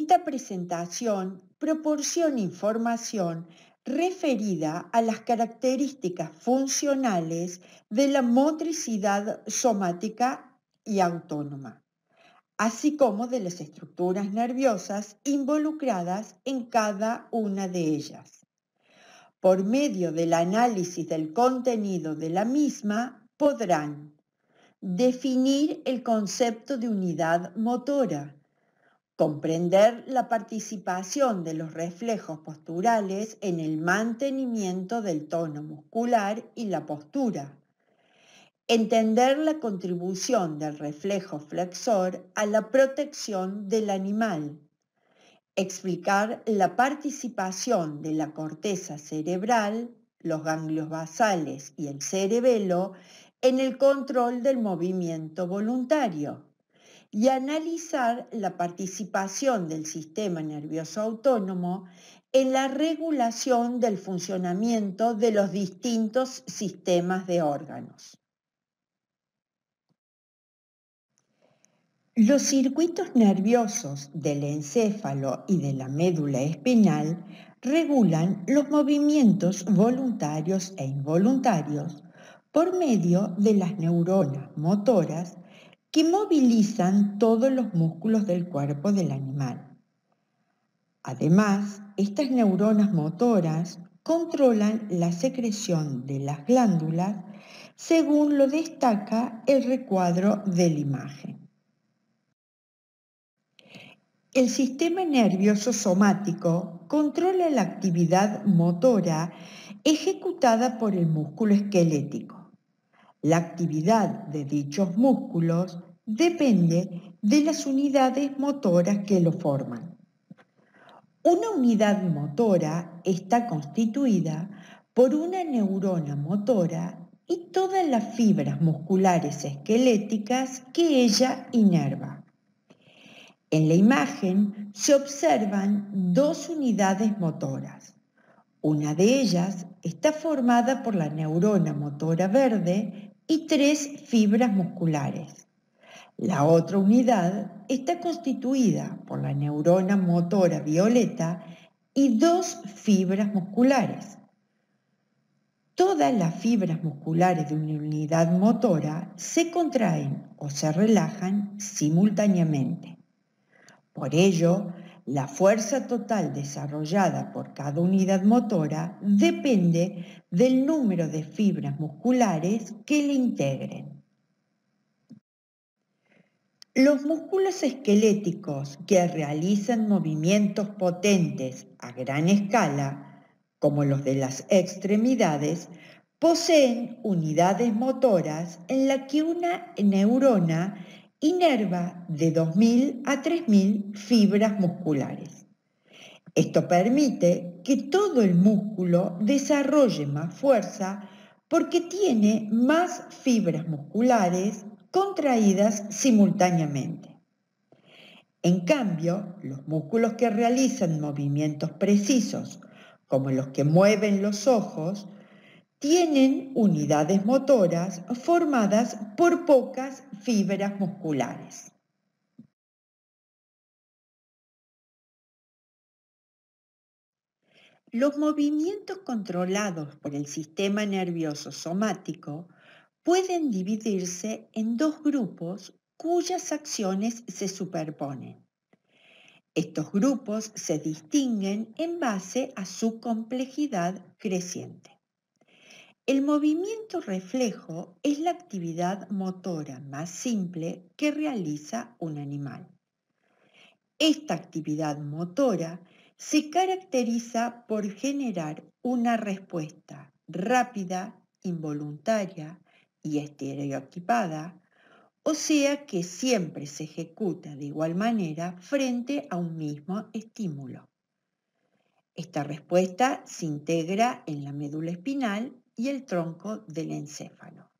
Esta presentación proporciona información referida a las características funcionales de la motricidad somática y autónoma, así como de las estructuras nerviosas involucradas en cada una de ellas. Por medio del análisis del contenido de la misma, podrán definir el concepto de unidad motora, Comprender la participación de los reflejos posturales en el mantenimiento del tono muscular y la postura. Entender la contribución del reflejo flexor a la protección del animal. Explicar la participación de la corteza cerebral, los ganglios basales y el cerebelo en el control del movimiento voluntario y analizar la participación del sistema nervioso autónomo en la regulación del funcionamiento de los distintos sistemas de órganos. Los circuitos nerviosos del encéfalo y de la médula espinal regulan los movimientos voluntarios e involuntarios por medio de las neuronas motoras que movilizan todos los músculos del cuerpo del animal. Además, estas neuronas motoras controlan la secreción de las glándulas según lo destaca el recuadro de la imagen. El sistema nervioso somático controla la actividad motora ejecutada por el músculo esquelético. La actividad de dichos músculos depende de las unidades motoras que lo forman. Una unidad motora está constituida por una neurona motora y todas las fibras musculares esqueléticas que ella inerva. En la imagen se observan dos unidades motoras. Una de ellas está formada por la neurona motora verde tres fibras musculares. La otra unidad está constituida por la neurona motora violeta y dos fibras musculares. Todas las fibras musculares de una unidad motora se contraen o se relajan simultáneamente. Por ello, la fuerza total desarrollada por cada unidad motora depende del número de fibras musculares que la integren. Los músculos esqueléticos que realizan movimientos potentes a gran escala, como los de las extremidades, poseen unidades motoras en la que una neurona inerva de 2.000 a 3.000 fibras musculares. Esto permite que todo el músculo desarrolle más fuerza porque tiene más fibras musculares contraídas simultáneamente. En cambio, los músculos que realizan movimientos precisos, como los que mueven los ojos, tienen unidades motoras formadas por pocas fibras musculares. Los movimientos controlados por el sistema nervioso somático pueden dividirse en dos grupos cuyas acciones se superponen. Estos grupos se distinguen en base a su complejidad creciente. El movimiento reflejo es la actividad motora más simple que realiza un animal. Esta actividad motora se caracteriza por generar una respuesta rápida, involuntaria y estereotipada, o sea que siempre se ejecuta de igual manera frente a un mismo estímulo. Esta respuesta se integra en la médula espinal y el tronco del encéfalo.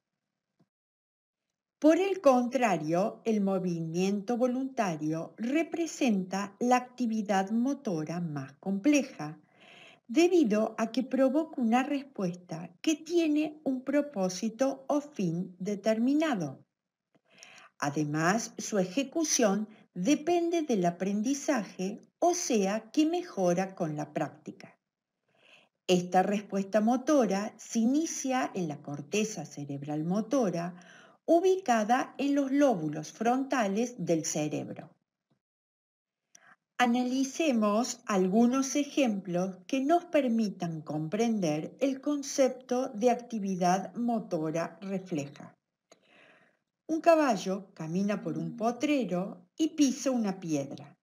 Por el contrario, el movimiento voluntario representa la actividad motora más compleja, debido a que provoca una respuesta que tiene un propósito o fin determinado. Además, su ejecución depende del aprendizaje, o sea, que mejora con la práctica. Esta respuesta motora se inicia en la corteza cerebral motora, ubicada en los lóbulos frontales del cerebro. Analicemos algunos ejemplos que nos permitan comprender el concepto de actividad motora refleja. Un caballo camina por un potrero y pisa una piedra.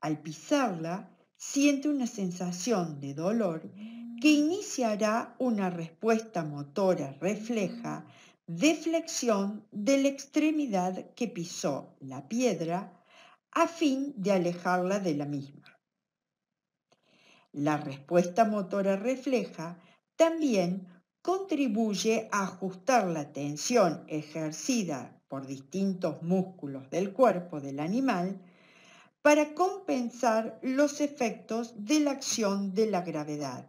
Al pisarla, siente una sensación de dolor que iniciará una respuesta motora refleja de flexión de la extremidad que pisó la piedra a fin de alejarla de la misma. La respuesta motora refleja también contribuye a ajustar la tensión ejercida por distintos músculos del cuerpo del animal para compensar los efectos de la acción de la gravedad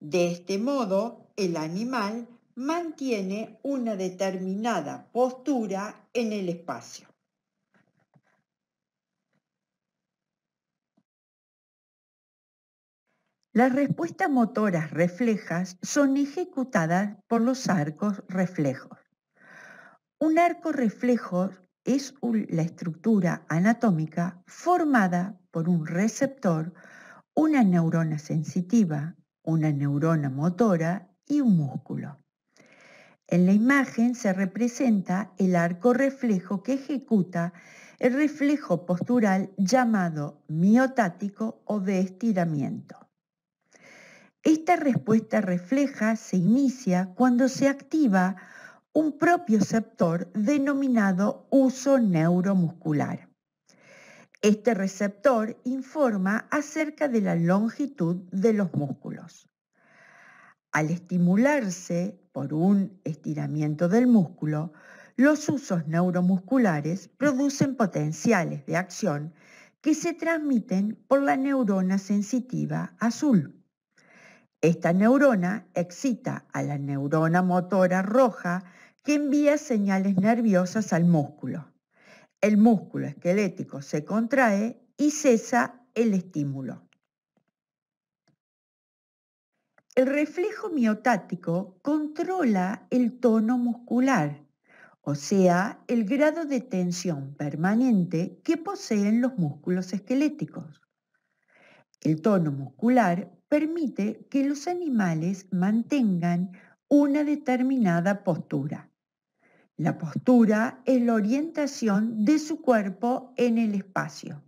de este modo, el animal mantiene una determinada postura en el espacio. Las respuestas motoras reflejas son ejecutadas por los arcos reflejos. Un arco reflejo es la estructura anatómica formada por un receptor, una neurona sensitiva, una neurona motora y un músculo. En la imagen se representa el arco reflejo que ejecuta el reflejo postural llamado miotático o de estiramiento. Esta respuesta refleja se inicia cuando se activa un propio sector denominado uso neuromuscular. Este receptor informa acerca de la longitud de los músculos. Al estimularse por un estiramiento del músculo, los usos neuromusculares producen potenciales de acción que se transmiten por la neurona sensitiva azul. Esta neurona excita a la neurona motora roja que envía señales nerviosas al músculo el músculo esquelético se contrae y cesa el estímulo. El reflejo miotático controla el tono muscular, o sea, el grado de tensión permanente que poseen los músculos esqueléticos. El tono muscular permite que los animales mantengan una determinada postura. La postura es la orientación de su cuerpo en el espacio.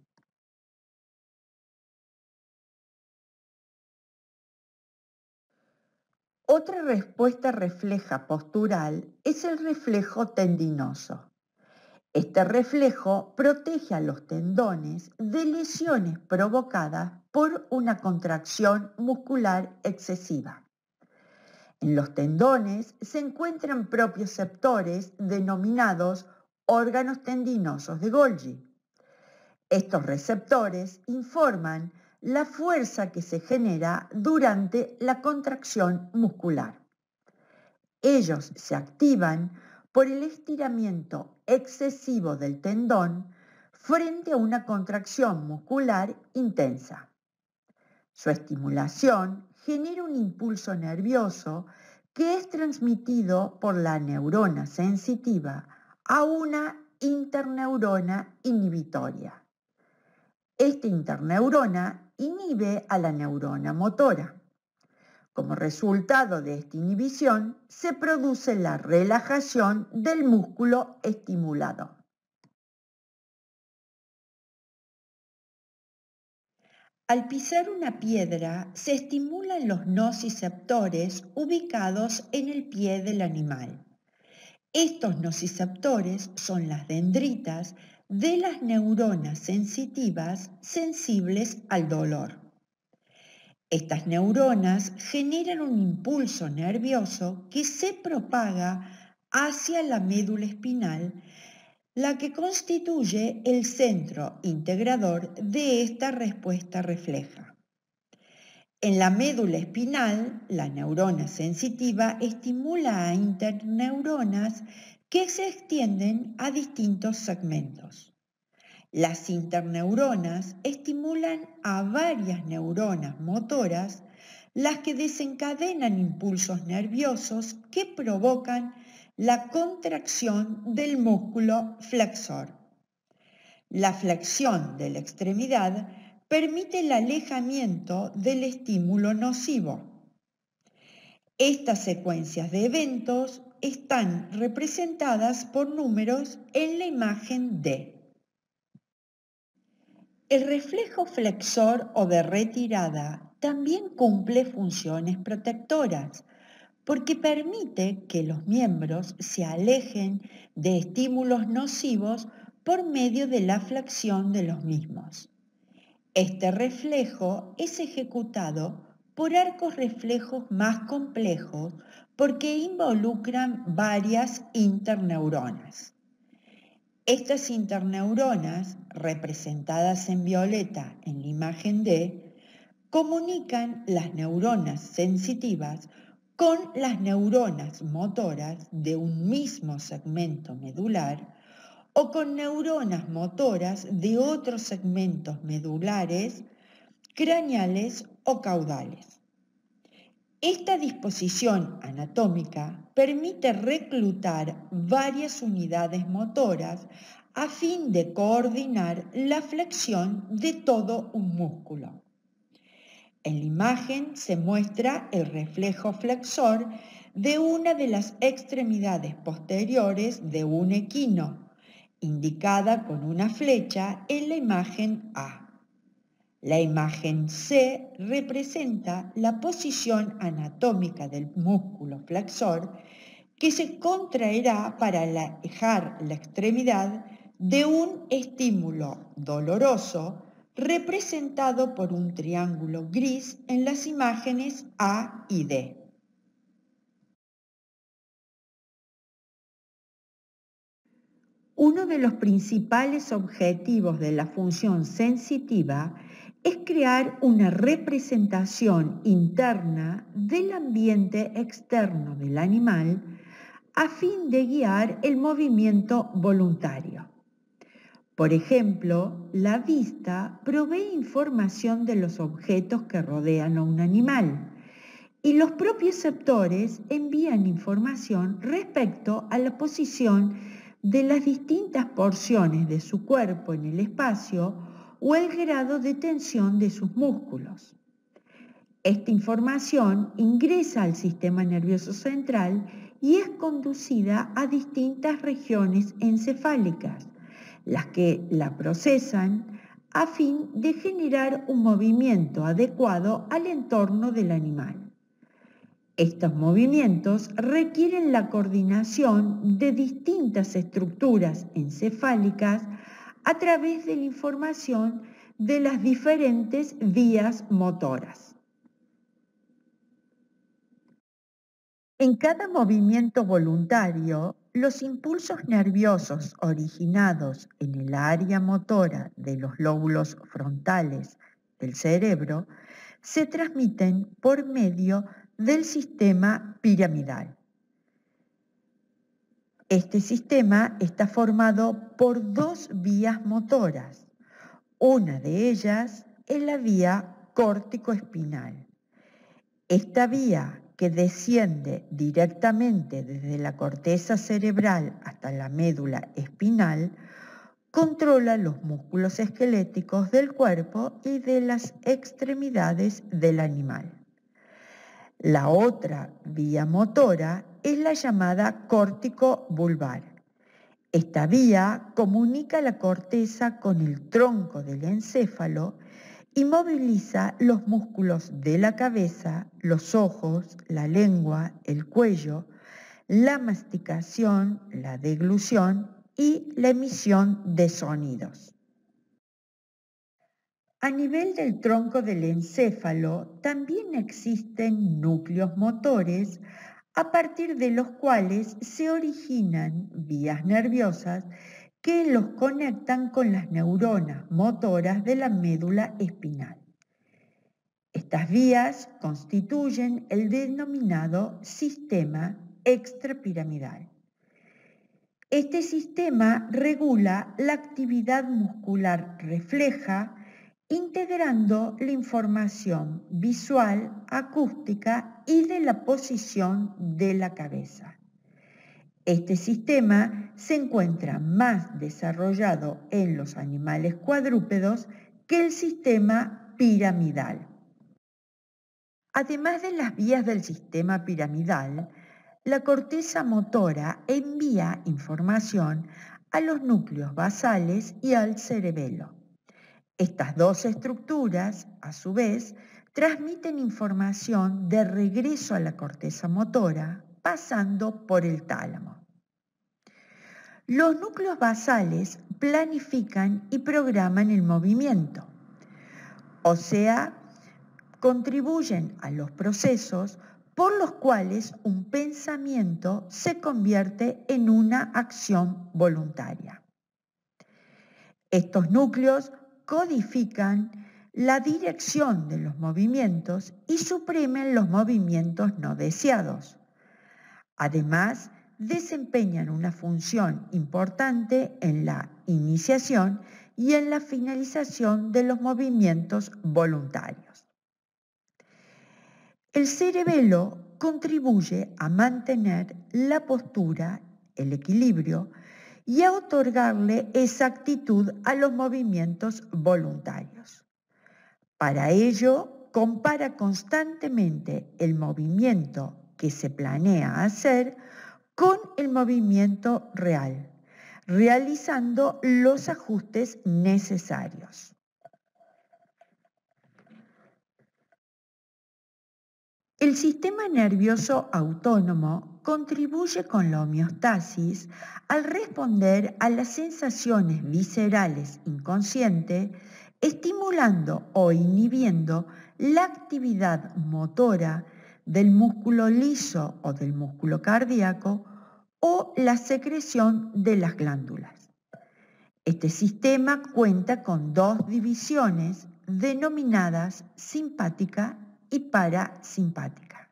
Otra respuesta refleja postural es el reflejo tendinoso. Este reflejo protege a los tendones de lesiones provocadas por una contracción muscular excesiva. En los tendones se encuentran propios receptores denominados órganos tendinosos de Golgi. Estos receptores informan la fuerza que se genera durante la contracción muscular. Ellos se activan por el estiramiento excesivo del tendón frente a una contracción muscular intensa. Su estimulación genera un impulso nervioso que es transmitido por la neurona sensitiva a una interneurona inhibitoria. Esta interneurona inhibe a la neurona motora. Como resultado de esta inhibición, se produce la relajación del músculo estimulado. Al pisar una piedra se estimulan los nociceptores ubicados en el pie del animal. Estos nociceptores son las dendritas de las neuronas sensitivas sensibles al dolor. Estas neuronas generan un impulso nervioso que se propaga hacia la médula espinal la que constituye el centro integrador de esta respuesta refleja. En la médula espinal, la neurona sensitiva estimula a interneuronas que se extienden a distintos segmentos. Las interneuronas estimulan a varias neuronas motoras, las que desencadenan impulsos nerviosos que provocan la contracción del músculo flexor. La flexión de la extremidad permite el alejamiento del estímulo nocivo. Estas secuencias de eventos están representadas por números en la imagen D. El reflejo flexor o de retirada también cumple funciones protectoras, porque permite que los miembros se alejen de estímulos nocivos por medio de la flexión de los mismos. Este reflejo es ejecutado por arcos reflejos más complejos porque involucran varias interneuronas. Estas interneuronas, representadas en violeta en la imagen D, comunican las neuronas sensitivas con las neuronas motoras de un mismo segmento medular o con neuronas motoras de otros segmentos medulares, craneales o caudales. Esta disposición anatómica permite reclutar varias unidades motoras a fin de coordinar la flexión de todo un músculo. En la imagen se muestra el reflejo flexor de una de las extremidades posteriores de un equino, indicada con una flecha en la imagen A. La imagen C representa la posición anatómica del músculo flexor que se contraerá para alejar la extremidad de un estímulo doloroso representado por un triángulo gris en las imágenes A y D. Uno de los principales objetivos de la función sensitiva es crear una representación interna del ambiente externo del animal a fin de guiar el movimiento voluntario. Por ejemplo, la vista provee información de los objetos que rodean a un animal y los propios sectores envían información respecto a la posición de las distintas porciones de su cuerpo en el espacio o el grado de tensión de sus músculos. Esta información ingresa al sistema nervioso central y es conducida a distintas regiones encefálicas las que la procesan, a fin de generar un movimiento adecuado al entorno del animal. Estos movimientos requieren la coordinación de distintas estructuras encefálicas a través de la información de las diferentes vías motoras. En cada movimiento voluntario los impulsos nerviosos originados en el área motora de los lóbulos frontales del cerebro se transmiten por medio del sistema piramidal. Este sistema está formado por dos vías motoras. Una de ellas es la vía córtico-espinal. Esta vía que desciende directamente desde la corteza cerebral hasta la médula espinal, controla los músculos esqueléticos del cuerpo y de las extremidades del animal. La otra vía motora es la llamada córtico vulvar. Esta vía comunica la corteza con el tronco del encéfalo moviliza los músculos de la cabeza, los ojos, la lengua, el cuello, la masticación, la deglución y la emisión de sonidos. A nivel del tronco del encéfalo también existen núcleos motores a partir de los cuales se originan vías nerviosas que los conectan con las neuronas motoras de la médula espinal. Estas vías constituyen el denominado sistema extrapiramidal. Este sistema regula la actividad muscular refleja integrando la información visual, acústica y de la posición de la cabeza. Este sistema se encuentra más desarrollado en los animales cuadrúpedos que el sistema piramidal. Además de las vías del sistema piramidal, la corteza motora envía información a los núcleos basales y al cerebelo. Estas dos estructuras, a su vez, transmiten información de regreso a la corteza motora pasando por el tálamo. Los núcleos basales planifican y programan el movimiento, o sea, contribuyen a los procesos por los cuales un pensamiento se convierte en una acción voluntaria. Estos núcleos codifican la dirección de los movimientos y suprimen los movimientos no deseados. Además, desempeñan una función importante en la iniciación y en la finalización de los movimientos voluntarios. El cerebelo contribuye a mantener la postura, el equilibrio y a otorgarle exactitud a los movimientos voluntarios. Para ello, compara constantemente el movimiento que se planea hacer con el movimiento real, realizando los ajustes necesarios. El sistema nervioso autónomo contribuye con la homeostasis al responder a las sensaciones viscerales inconscientes, estimulando o inhibiendo la actividad motora, del músculo liso o del músculo cardíaco o la secreción de las glándulas. Este sistema cuenta con dos divisiones denominadas simpática y parasimpática.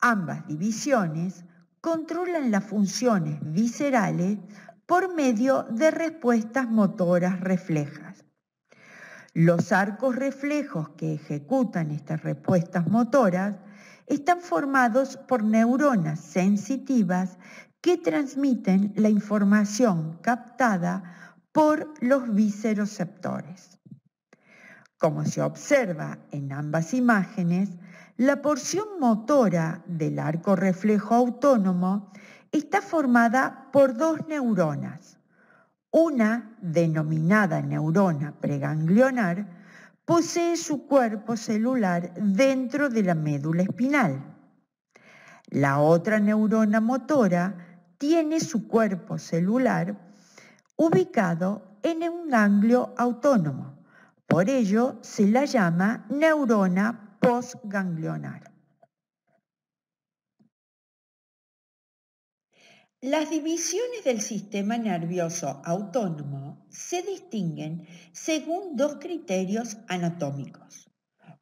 Ambas divisiones controlan las funciones viscerales por medio de respuestas motoras reflejas. Los arcos reflejos que ejecutan estas respuestas motoras están formados por neuronas sensitivas que transmiten la información captada por los visceroceptores. Como se observa en ambas imágenes, la porción motora del arco reflejo autónomo está formada por dos neuronas, una denominada neurona preganglionar, posee su cuerpo celular dentro de la médula espinal. La otra neurona motora tiene su cuerpo celular ubicado en un ganglio autónomo. Por ello se la llama neurona postganglionar. Las divisiones del sistema nervioso autónomo se distinguen según dos criterios anatómicos.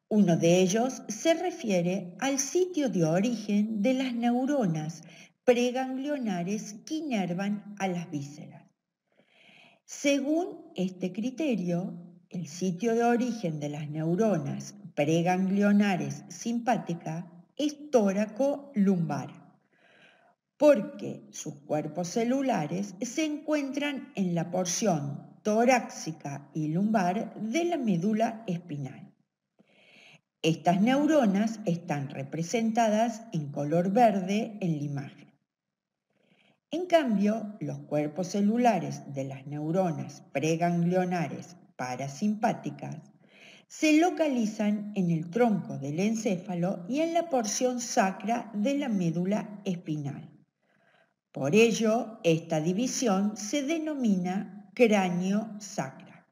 Uno de ellos se refiere al sitio de origen de las neuronas preganglionares que inervan a las vísceras. Según este criterio, el sitio de origen de las neuronas preganglionares simpática es tóraco lumbar porque sus cuerpos celulares se encuentran en la porción torácica y lumbar de la médula espinal. Estas neuronas están representadas en color verde en la imagen. En cambio, los cuerpos celulares de las neuronas preganglionares parasimpáticas se localizan en el tronco del encéfalo y en la porción sacra de la médula espinal. Por ello, esta división se denomina cráneo sacra.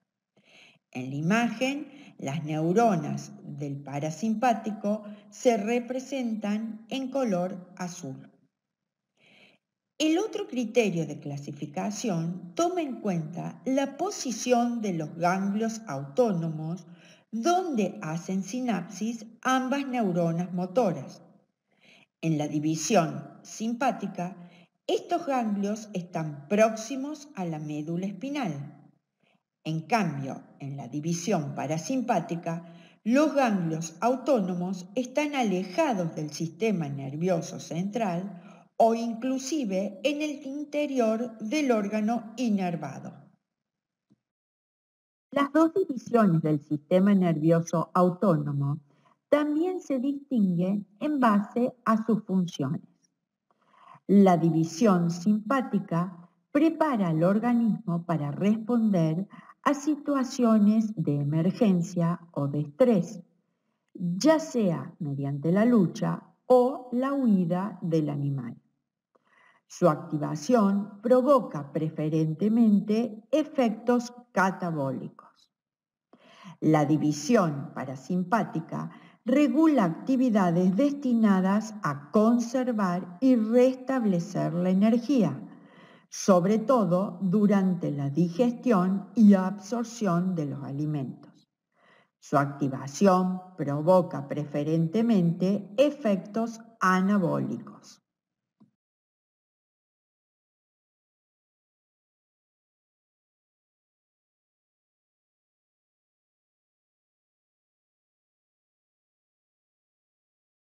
En la imagen, las neuronas del parasimpático se representan en color azul. El otro criterio de clasificación toma en cuenta la posición de los ganglios autónomos donde hacen sinapsis ambas neuronas motoras. En la división simpática estos ganglios están próximos a la médula espinal. En cambio, en la división parasimpática, los ganglios autónomos están alejados del sistema nervioso central o inclusive en el interior del órgano inervado. Las dos divisiones del sistema nervioso autónomo también se distinguen en base a sus funciones. La división simpática prepara al organismo para responder a situaciones de emergencia o de estrés, ya sea mediante la lucha o la huida del animal. Su activación provoca preferentemente efectos catabólicos. La división parasimpática regula actividades destinadas a conservar y restablecer la energía, sobre todo durante la digestión y absorción de los alimentos. Su activación provoca preferentemente efectos anabólicos.